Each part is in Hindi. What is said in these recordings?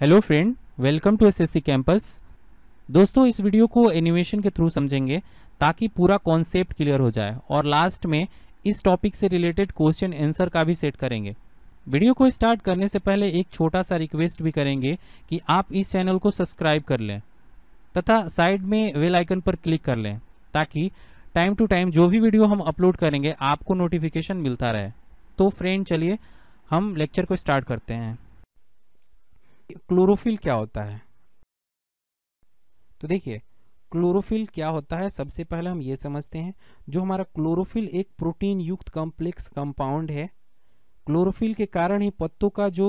hello friend welcome to SSC campus दोस्तों इस वीडियो को एनिमेशन के थ्रू समझेंगे ताकि पूरा कॉन्सेप्ट क्लियर हो जाए और लास्ट में इस टॉपिक से रिलेटेड क्वेश्चन आंसर का भी सेट करेंगे वीडियो को स्टार्ट करने से पहले एक छोटा सा रिक्वेस्ट भी करेंगे कि आप इस चैनल को सब्सक्राइब कर लें तथा साइड में वेल आइकन पर क्लिक कर लें ताकि टाइम टू टाइम जो भी वीडियो हम अपलोड करेंगे आपको नोटिफिकेशन मिलता रहे तो फ्रेंड चलिए हम लेक्चर को स्टार्ट करते हैं क्लोरोफिल क्या होता है तो देखिए क्लोरोफिल क्या होता है सबसे पहले हम ये समझते हैं जो हमारा क्लोरोफिल एक प्रोटीन युक्त कॉम्प्लेक्स कंपाउंड है क्लोरोफिल के कारण ही पत्तों का जो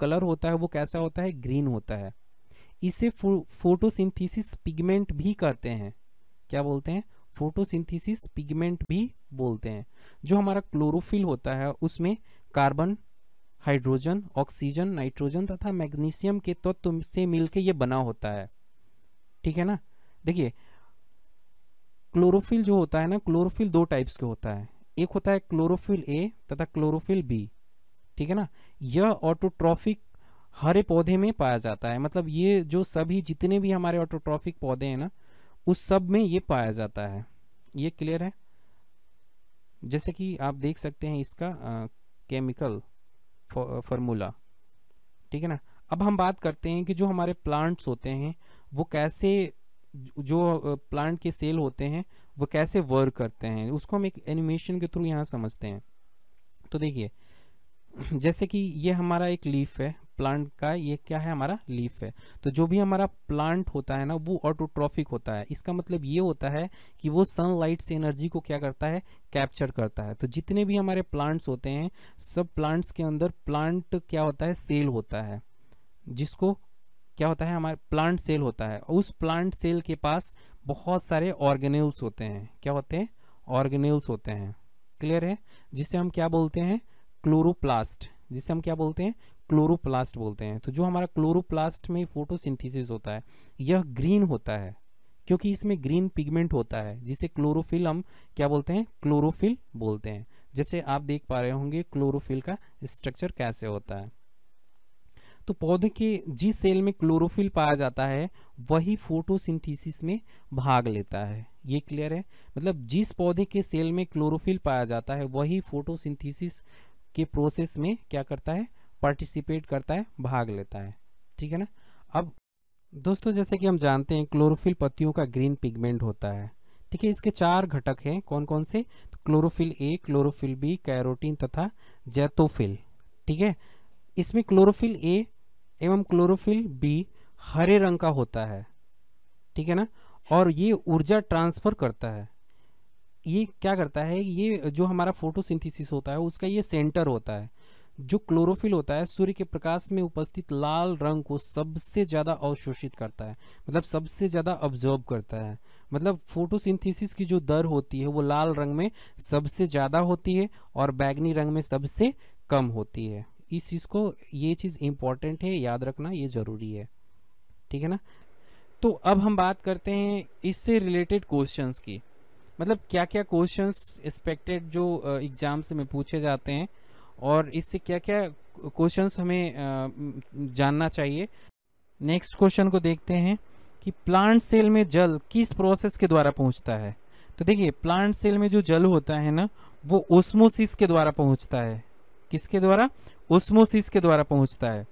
कलर होता है वो कैसा होता है ग्रीन होता है इसे फोटोसिंथेसिस पिगमेंट भी कहते हैं क्या बोलते हैं फोटोसिंथेसिस पिगमेंट भी बोलते हैं जो हमारा क्लोरोफिल होता है उसमें कार्बन हाइड्रोजन ऑक्सीजन नाइट्रोजन तथा मैग्नीशियम के तत्व तो से मिलकर ये बना होता है ठीक है ना देखिए क्लोरोफिल जो होता है ना क्लोरोफिल दो टाइप्स के होता है एक होता है क्लोरोफिल ए तथा क्लोरोफिल बी ठीक है ना यह ऑटोट्रॉफिक हरे पौधे में पाया जाता है मतलब ये जो सभी जितने भी हमारे ऑटोट्रॉफिक पौधे हैं ना उस सब में ये पाया जाता है ये क्लियर है जैसे कि आप देख सकते हैं इसका आ, केमिकल फॉर्मूला ठीक है ना अब हम बात करते हैं कि जो हमारे प्लांट्स होते हैं वो कैसे जो प्लांट के सेल होते हैं वो कैसे वर्क करते हैं उसको हम एक एनिमेशन के थ्रू यहाँ समझते हैं तो देखिए जैसे कि ये हमारा एक लीफ है प्लांट का ये क्या है हमारा लीफ है तो जो भी हमारा प्लांट होता है ना वो ऑटोट्रॉफिक होता है इसका मतलब ये होता है कि वो सनलाइट से एनर्जी को क्या करता है कैप्चर करता है तो जितने भी हमारे प्लांट्स होते हैं सब प्लांट्स के अंदर प्लांट क्या होता है सेल होता है जिसको क्या होता है हमारे प्लांट सेल होता है उस प्लांट सेल के पास बहुत सारे ऑर्गेनेल्स होते हैं क्या होते हैं ऑर्गेनेल्स होते हैं क्लियर है जिसे हम क्या बोलते हैं क्लोरोप्लास्ट जिसे हम क्या बोलते हैं क्लोरोप्लास्ट बोलते हैं तो जो हमारा क्लोरोप्लास्ट में फोटोसिंथेसिस होता है यह ग्रीन होता है क्योंकि इसमें ग्रीन पिगमेंट होता है जिसे क्लोरोफिल हम क्या बोलते हैं क्लोरोफिल बोलते हैं जैसे आप देख पा रहे होंगे क्लोरोफिल का स्ट्रक्चर कैसे होता है तो पौधे के जिस सेल में क्लोरोफिल पाया जाता है वही फोटोसिंथेसिस में भाग लेता है ये क्लियर है मतलब जिस पौधे के सेल में क्लोरोफिल पाया जाता है वही फोटोसिंथेसिस के प्रोसेस में क्या करता है पार्टिसिपेट करता है भाग लेता है ठीक है ना अब दोस्तों जैसे कि हम जानते हैं क्लोरोफिल पत्तियों का ग्रीन पिगमेंट होता है ठीक है इसके चार घटक हैं कौन कौन से तो chlorophyll A chlorophyll B carotene तथा जैतोफिल ठीक है इसमें क्लोरोफिल ए एवं क्लोरोफिल बी हरे रंग का होता है ठीक है ना और ये ऊर्जा ट्रांसफर करता है ये क्या करता है ये जो हमारा फोटोसिंथेसिस होता है उसका ये सेंटर होता है जो क्लोरोफिल होता है सूर्य के प्रकाश में उपस्थित लाल रंग को सबसे ज़्यादा अवशोषित करता है मतलब सबसे ज़्यादा ऑब्जर्व करता है मतलब फोटोसिंथेसिस की जो दर होती है वो लाल रंग में सबसे ज़्यादा होती है और बैगनी रंग में सबसे कम होती है इस चीज़ को ये चीज़ इम्पॉर्टेंट है याद रखना ये ज़रूरी है ठीक है ना तो अब हम बात करते हैं इससे रिलेटेड क्वेश्चन की मतलब क्या क्या क्वेश्चंस एक्सपेक्टेड जो एग्ज़ाम्स में पूछे जाते हैं और इससे क्या क्या क्वेश्चन हमें जानना चाहिए नेक्स्ट क्वेश्चन को देखते हैं कि प्लांट सेल में जल किस प्रोसेस के द्वारा पहुंचता है तो देखिए प्लांट सेल में जो जल होता है ना वो ओस्मोसिस के द्वारा पहुंचता है किसके द्वारा ओस्मोसिस के द्वारा पहुंचता है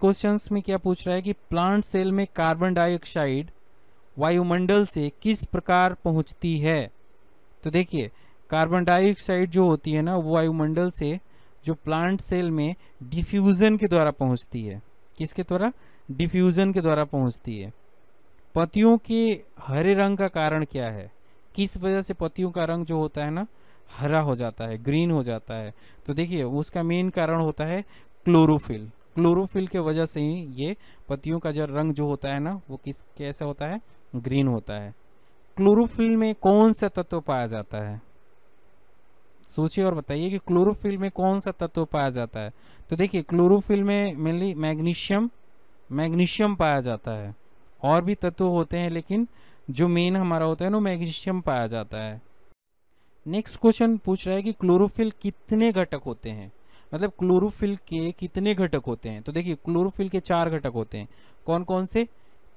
क्वेश्चन में क्या पूछ रहा है कि प्लांट सेल में कार्बन डाइऑक्साइड वायुमंडल से किस प्रकार पहुंचती है तो देखिए कार्बन डाइऑक्साइड जो होती है ना वो वायुमंडल से जो प्लांट सेल में डिफ्यूज़न के द्वारा पहुंचती है किसके द्वारा डिफ्यूज़न के द्वारा पहुंचती है पतियों के हरे रंग का कारण क्या है किस वजह से पतियों का रंग जो होता है ना हरा हो जाता है ग्रीन हो जाता है तो देखिए उसका मेन कारण होता है क्लोरोफिल क्लोरोफिल के वजह से ही ये पतियों का जो रंग जो होता है ना वो किस कैसा होता है ग्रीन होता है क्लोरोफिल में कौन सा तत्व पाया जाता है सोचिए और बताइए कि क्लोरोफिल में कौन सा तत्व पाया जाता है तो देखिए क्लोरोफिल में मेनली मैग्नीशियम मैग्नीशियम पाया जाता है और भी तत्व होते हैं लेकिन जो मेन हमारा होता है ना मैग्नीशियम पाया जाता है नेक्स्ट क्वेश्चन पूछ रहा है कि क्लोरोफिल कितने घटक होते हैं मतलब क्लोरोफिल के कितने घटक होते हैं तो देखिए क्लोरोफिल के चार घटक होते हैं कौन कौन से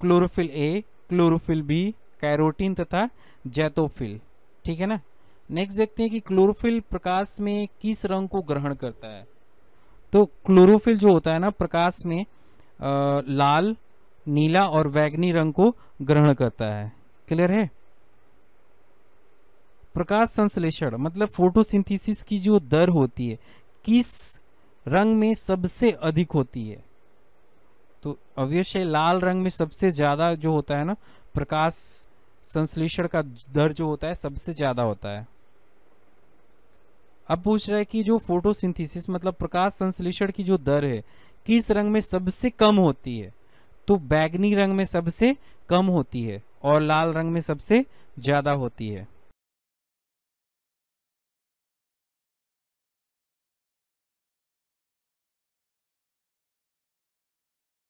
chlorophyll A chlorophyll B carotene तथा जैतोफिल ठीक है ना नेक्स्ट देखते हैं कि क्लोरोफिल प्रकाश में किस रंग को ग्रहण करता है तो क्लोरोफिल जो होता है ना प्रकाश में आ, लाल नीला और वैगनी रंग को ग्रहण करता है क्लियर है प्रकाश संश्लेषण मतलब फोटोसिंथेसिस की जो दर होती है किस रंग में सबसे अधिक होती है तो अवश्य लाल रंग में सबसे ज़्यादा जो होता है ना प्रकाश संश्लेषण का दर जो होता है सबसे ज़्यादा होता है अब पूछ रहा है कि जो फोटोसिंथेसिस मतलब प्रकाश संश्लेषण की जो दर है किस रंग में सबसे कम होती है तो बैगनी रंग में सबसे कम होती है और लाल रंग में सबसे ज़्यादा होती है